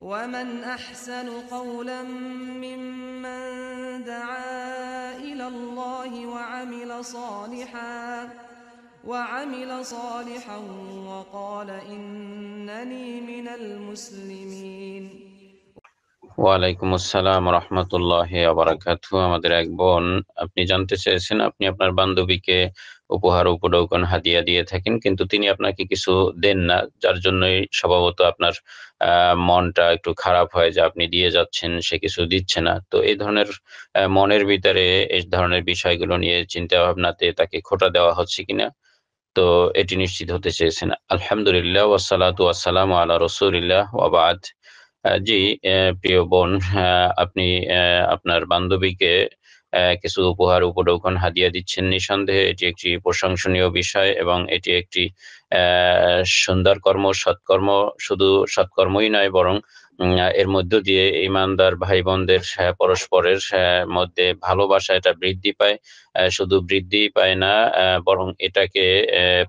ومن أحسن قولا ممن دعا إلى الله وعمل صالحا وعمل صالحا وقال إنني من المسلمين ওয়ালাইকুম আসসালাম রহমতুল্লাহ আবরাকাত আমাদের এক বোন আপনি জানতে চেয়েছেন আপনি আপনার বান্ধবীকে উপহার উপঢৌকন হাদিয়া দিয়ে থাকেন কিন্তু তিনি আপনাকে কিছু দেন না যার জন্যই স্বভাবত আপনার মনটা একটু খারাপ হয় যে আপনি দিয়ে যাচ্ছেন সে কিছু দিচ্ছে না তো এই ধরনের মনের ভিতরে এই ধরনের বিষয়গুলো নিয়ে চিন্তা ভাবনাতে তাকে খোটা দেওয়া হচ্ছে কিনা তো এটি নিশ্চিত হতে চেয়েছেন আলহামদুলিল্লাহ ওয়াসালাতু ওয়াসালাম আলা রসুলিল্লাহ ওয়াবাদ জি প্রিয় বোন আপনি আপনার বান্ধবীকে কিছু উপহার উপলক্ষণ হাদিয়া দিচ্ছেন নিঃসন্দেহে এটি একটি প্রশংসনীয় বিষয় এবং এটি একটি সুন্দর কর্ম সৎকর্ম শুধু সৎকর্মই নয় বরং এর মধ্য দিয়ে ইমানদার ভাই বোনদের পরস্পরের মধ্যে ভালোবাসা এটা বৃদ্ধি পায় শুধু বৃদ্ধি পায় না বরং এটাকে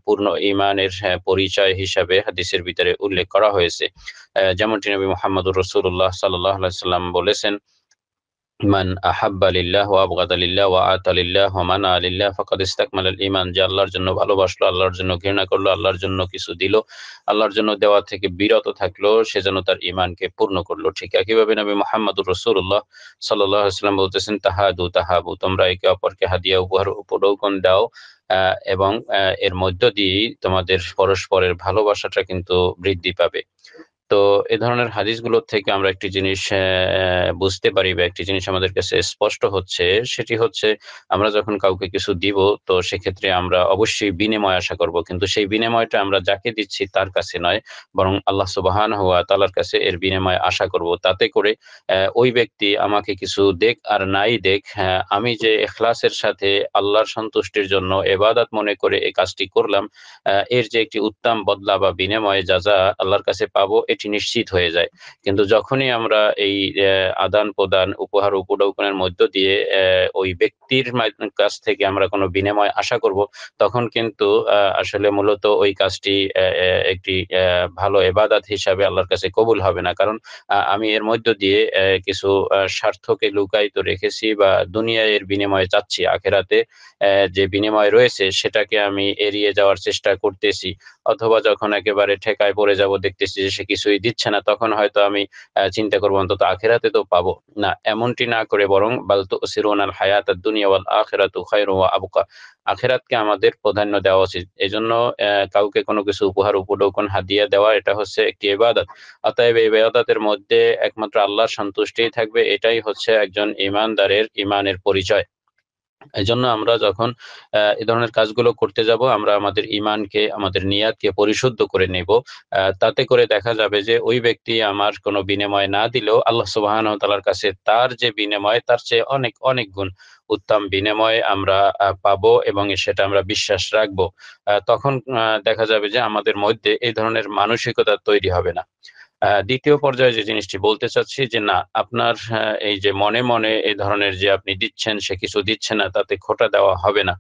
পূর্ণ ইমানের পরিচয় হিসাবে হাদিসের ভিতরে উল্লেখ করা হয়েছে যেমনটি নবী মোহাম্মদুর রসুল্লাহ সাল্লাহ সাল্লাম বলেছেন মান আহাব্বা লিল্লাহ ওয়া আবগাদা লিল্লাহ ওয়া আতা লিল্লাহ ওয়া মানা লিল্লাহ ঈমান যে আল্লাহর জন্য ভালোবাসলো আল্লাহর জন্য ঘৃণা করলো আল্লাহর জন্য কিছু দিল আল্লাহর জন্য দেওয়া থেকে বিরত থাকলো সে যেন তার ঈমানকে পূর্ণ করলো ঠিক একইভাবে নবী মুহাম্মদুর রাসূলুল্লাহ সাল্লাল্লাহু আলাইহি ওয়াসাল্লাম বলতেছেন তাহাদু তাহাবু তোমরা একে অপরকে হাদিয়া উপহার উপঢৌকন দাও এবং এর মধ্য দিয়ে তোমাদের পরস্পরের ভালোবাসাটা কিন্তু বৃদ্ধি পাবে তো এ ধরনের হাদিসগুলো থেকে আমরা একটি জিনিস বুঝতে পারি বা একটি জিনিস আমাদের কাছে স্পষ্ট হচ্ছে সেটি হচ্ছে আমরা যখন কাউকে কিছু দিব তো সেক্ষেত্রে আমরা অবশ্যই বিনিময় আশা করব কিন্তু সেই বিনিময়টা আমরা যাকে দিচ্ছি তার কাছে নয় বরং আল্লাহ সুবাহান হওয়া তালার কাছে এর বিনিময় আশা করব তাতে করে ওই ব্যক্তি আমাকে কিছু দেখ আর নাই দেখ হ্যাঁ, আমি যে এখলাসের সাথে আল্লাহর সন্তুষ্টির জন্য এবাদাত মনে করে এই কাজটি করলাম এর যে একটি উত্তম বদলা বা বিনিময় যা যা আল্লাহর কাছে পাবো এটি নিশ্চিত হয়ে যায় কিন্তু যখনই আমরা এই আদান প্রদান উপহার উপডৌকনের মধ্য দিয়ে ওই ব্যক্তির কাছ থেকে আমরা কোনো বিনিময় আশা করব তখন কিন্তু আসলে মূলত ওই কাজটি একটি ভালো এবাদাত হিসাবে আল্লাহর কাছে কবুল হবে না কারণ আমি এর মধ্য দিয়ে কিছু স্বার্থকে লুকায়িত রেখেছি বা দুনিয়া এর বিনিময়ে চাচ্ছি আখেরাতে যে বিনিময় রয়েছে সেটাকে আমি এড়িয়ে যাওয়ার চেষ্টা করতেছি অথবা যখন একেবারে ঠেকায় পড়ে যাব দেখতেছি যে সে কিছুই দিচ্ছে না তখন হয়তো আমি চিন্তা করবো অন্তত আখেরাতে তো পাবো না এমনটি না করে বরং বালতু সিরোনাল হায়াত দুনিয়া ওয়াল আখেরাতু খায়র ওয়া আবকা আখেরাতকে আমাদের প্রাধান্য দেওয়া উচিত এই জন্য কাউকে কোনো কিছু উপহার উপঢৌকন হাতিয়া দেওয়া এটা হচ্ছে একটি এবাদত অতএব এই বেয়াদাতের মধ্যে একমাত্র আল্লাহর সন্তুষ্টিই থাকবে এটাই হচ্ছে একজন ইমানদারের ইমানের পরিচয় এই জন্য আমরা যখন এ ধরনের কাজগুলো করতে যাব আমরা আমাদের ইমানকে আমাদের নিয়াতকে পরিশুদ্ধ করে নেব তাতে করে দেখা যাবে যে ওই ব্যক্তি আমার কোনো বিনিময় না দিলেও আল্লাহ সুবাহান তালার কাছে তার যে বিনিময় তার চেয়ে অনেক অনেক গুণ উত্তম বিনিময়ে আমরা পাবো এবং সেটা আমরা বিশ্বাস রাখবো তখন দেখা যাবে যে আমাদের মধ্যে এই ধরনের মানসিকতা তৈরি হবে না দ্বিতীয় পর্যায়ে যে জিনিসটি বলতে চাচ্ছি যে না আপনার এই যে মনে মনে এই ধরনের যে আপনি দিচ্ছেন সে কিছু দিচ্ছে না তাতে খোটা দেওয়া হবে না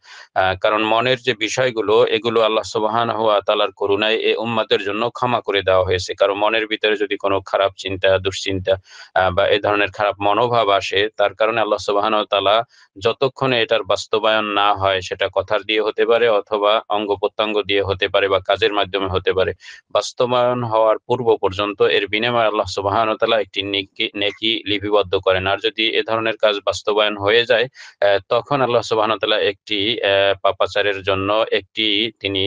কারণ মনের যে বিষয়গুলো এগুলো আল্লাহ সুবাহান হওয়া তালার করুণায় এ উম্মাদের জন্য ক্ষমা করে দেওয়া হয়েছে কারণ মনের ভিতরে যদি কোনো খারাপ চিন্তা দুশ্চিন্তা বা এ ধরনের খারাপ মনোভাব আসে তার কারণে আল্লাহ সুবাহান তালা যতক্ষণে এটার বাস্তবায়ন না হয় সেটা কথার দিয়ে হতে পারে অথবা অঙ্গ প্রত্যঙ্গ দিয়ে হতে পারে বা কাজের মাধ্যমে হতে পারে বাস্তবায়ন হওয়ার পূর্ব পর্যন্ত এর বিনিময়ে আল্লাহ সুবাহান তালা একটি নেকি লিপিবদ্ধ করেন আর যদি এ ধরনের কাজ বাস্তবায়ন হয়ে যায় তখন আল্লাহ সুবাহান তালা একটি পাপাচারের জন্য একটি তিনি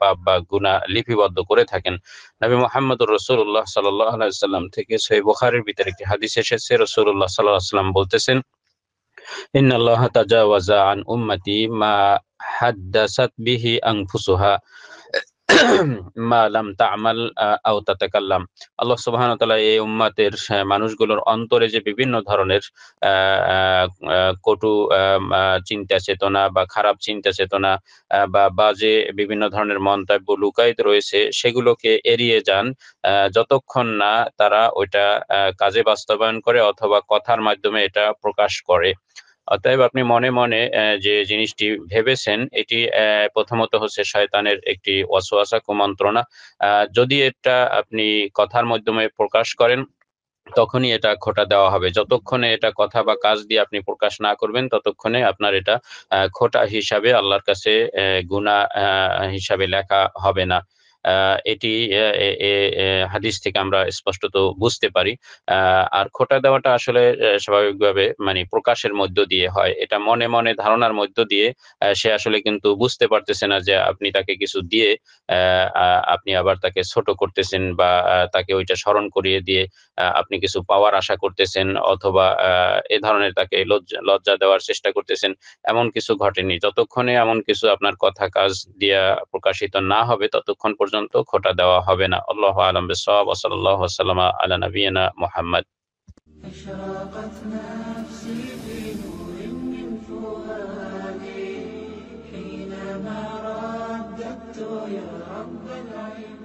পাপ বা গুণা লিপিবদ্ধ করে থাকেন নবী মোহাম্মদ রসুল্লাহ সাল্লাম থেকে সেই বোখারের ভিতরে একটি হাদিস এসেছে রসুল্লাহ সাল্লাহ সাল্লাম বলতেছেন ইন্নাল্লাহ তাজাওয়াজা আন উম্মতি মা হাদ্দাসাত বিহি আংফুসুহা মালাম তামাল আও তাতাকাল্লাম আল্লাহ সুবহান তাআলা এই উম্মাতের মানুষগুলোর অন্তরে যে বিভিন্ন ধরনের কটু চিন্তা চেতনা বা খারাপ চিন্তা চেতনা বা বাজে বিভিন্ন ধরনের মন্তব্য লুকায়িত রয়েছে সেগুলোকে এড়িয়ে যান যতক্ষণ না তারা ওইটা কাজে বাস্তবায়ন করে অথবা কথার মাধ্যমে এটা প্রকাশ করে অতএব আপনি মনে মনে যে জিনিসটি ভেবেছেন এটি প্রথমত হচ্ছে শয়তানের একটি অসোয়াশা কুমন্ত্রণা যদি এটা আপনি কথার মাধ্যমে প্রকাশ করেন তখনই এটা খোটা দেওয়া হবে যতক্ষণে এটা কথা বা কাজ দিয়ে আপনি প্রকাশ না করবেন ততক্ষণে আপনার এটা খোটা হিসাবে আল্লাহর কাছে গুণা হিসাবে লেখা হবে না এটি হাদিস থেকে আমরা স্পষ্টত বুঝতে পারি আর খোটা দেওয়াটা আসলে স্বাভাবিকভাবে মানে প্রকাশের মধ্য দিয়ে হয় এটা মনে মনে ধারণার মধ্য দিয়ে সে আসলে কিন্তু বুঝতে পারতেছে না যে আপনি তাকে কিছু দিয়ে আপনি আবার তাকে ছোট করতেছেন বা তাকে ওইটা স্মরণ করিয়ে দিয়ে আপনি কিছু পাওয়ার আশা করতেছেন অথবা এ ধরনের তাকে লজ্জা দেওয়ার চেষ্টা করতেছেন এমন কিছু ঘটেনি যতক্ষণে এমন কিছু আপনার কথা কাজ দিয়া প্রকাশিত না হবে ততক্ষণ পর্যন্ত পর্যন্ত খোটা দেওয়া হবে না আল্লাহ আলম বিসব ওসল্লাহ সাল্লামা আলা নবীনা মোহাম্মদ يا رب